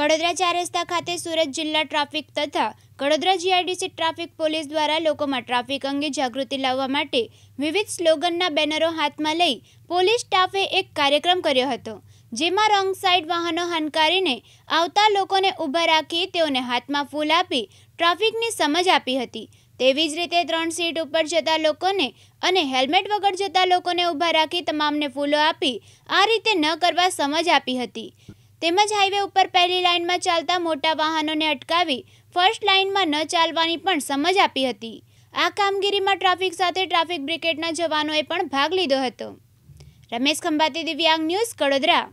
કડોદરા ચાર રસ્તા ખાતે સુરત જિલ્લા ટ્રાફિક તથા કડોદરા જીઆઈડીસી ટ્રાફિક પોલીસ દ્વારા લોકોમાં ટ્રાફિક અંગે જાગૃતિ લાવવા માટે વિવિધ સ્લોગનના બેનરો હાથમાં લઈ પોલીસ સ્ટાફે એક કાર્યક્રમ કર્યો હતો જેમાં રોંગ સાઈડ વાહનો હંકારીને આવતા લોકોને ઊભા રાખી તેઓને હાથમાં ફૂલ આપી ટ્રાફિકની સમજ આપી હતી તેવી જ રીતે ત્રણ સીટ ઉપર જતા લોકોને અને હેલ્મેટ વગર જતા લોકોને ઊભા રાખી તમામને ફૂલો આપી આ રીતે ન કરવા સમજ આપી હતી તેમજ હાઈવે ઉપર પહેલી લાઇનમાં ચાલતા મોટા વાહનોને અટકાવી ફર્સ્ટ લાઇનમાં ન ચાલવાની પણ સમજ આપી હતી આ કામગીરીમાં ટ્રાફિક સાથે ટ્રાફિક બ્રિગેડના જવાનોએ પણ ભાગ લીધો હતો રમેશ ખંભાતી દિવ્યાંગ ન્યૂઝ કડોદરા